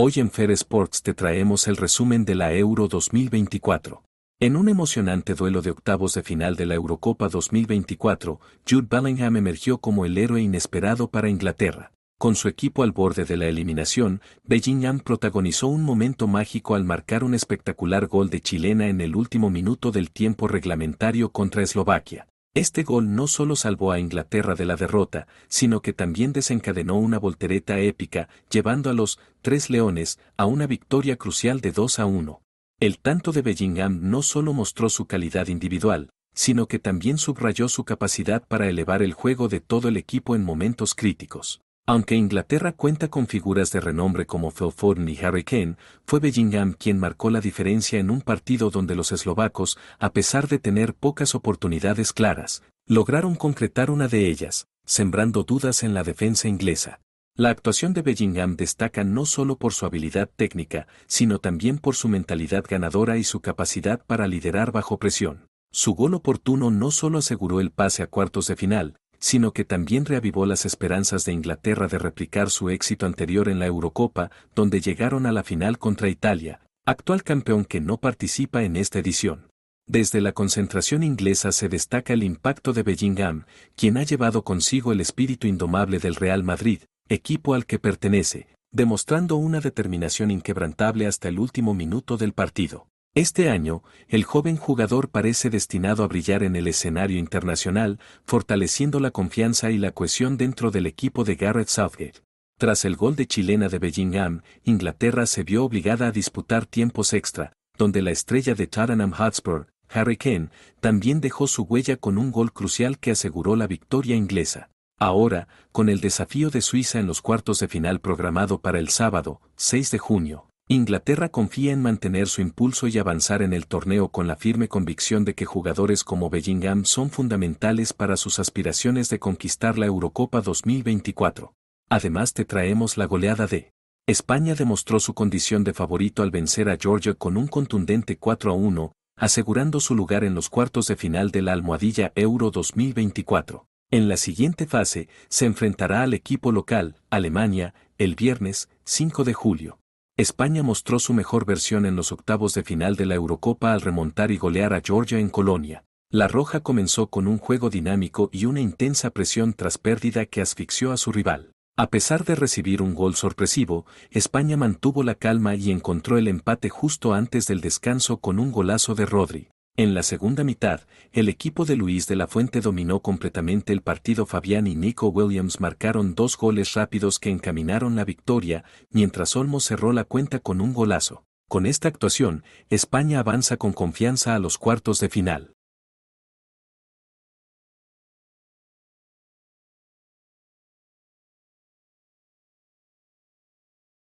Hoy en Fair Sports te traemos el resumen de la Euro 2024. En un emocionante duelo de octavos de final de la Eurocopa 2024, Jude Bellingham emergió como el héroe inesperado para Inglaterra. Con su equipo al borde de la eliminación, Bellingham protagonizó un momento mágico al marcar un espectacular gol de chilena en el último minuto del tiempo reglamentario contra Eslovaquia. Este gol no solo salvó a Inglaterra de la derrota, sino que también desencadenó una voltereta épica, llevando a los Tres Leones a una victoria crucial de 2 a 1. El tanto de Bellingham no solo mostró su calidad individual, sino que también subrayó su capacidad para elevar el juego de todo el equipo en momentos críticos. Aunque Inglaterra cuenta con figuras de renombre como Phil Foden y Harry Kane, fue Bellingham quien marcó la diferencia en un partido donde los eslovacos, a pesar de tener pocas oportunidades claras, lograron concretar una de ellas, sembrando dudas en la defensa inglesa. La actuación de Bellingham destaca no solo por su habilidad técnica, sino también por su mentalidad ganadora y su capacidad para liderar bajo presión. Su gol oportuno no solo aseguró el pase a cuartos de final, sino que también reavivó las esperanzas de Inglaterra de replicar su éxito anterior en la Eurocopa, donde llegaron a la final contra Italia, actual campeón que no participa en esta edición. Desde la concentración inglesa se destaca el impacto de Bellingham, quien ha llevado consigo el espíritu indomable del Real Madrid, equipo al que pertenece, demostrando una determinación inquebrantable hasta el último minuto del partido. Este año, el joven jugador parece destinado a brillar en el escenario internacional, fortaleciendo la confianza y la cohesión dentro del equipo de Garrett Southgate. Tras el gol de chilena de Bellingham, Inglaterra se vio obligada a disputar tiempos extra, donde la estrella de Tottenham Hotspur, Harry Kane, también dejó su huella con un gol crucial que aseguró la victoria inglesa. Ahora, con el desafío de Suiza en los cuartos de final programado para el sábado, 6 de junio, Inglaterra confía en mantener su impulso y avanzar en el torneo con la firme convicción de que jugadores como Bellingham son fundamentales para sus aspiraciones de conquistar la Eurocopa 2024. Además te traemos la goleada de España demostró su condición de favorito al vencer a Georgia con un contundente 4 a 1, asegurando su lugar en los cuartos de final de la almohadilla Euro 2024. En la siguiente fase, se enfrentará al equipo local, Alemania, el viernes 5 de julio. España mostró su mejor versión en los octavos de final de la Eurocopa al remontar y golear a Georgia en Colonia. La Roja comenzó con un juego dinámico y una intensa presión tras pérdida que asfixió a su rival. A pesar de recibir un gol sorpresivo, España mantuvo la calma y encontró el empate justo antes del descanso con un golazo de Rodri. En la segunda mitad, el equipo de Luis de la Fuente dominó completamente el partido. Fabián y Nico Williams marcaron dos goles rápidos que encaminaron la victoria, mientras Olmo cerró la cuenta con un golazo. Con esta actuación, España avanza con confianza a los cuartos de final.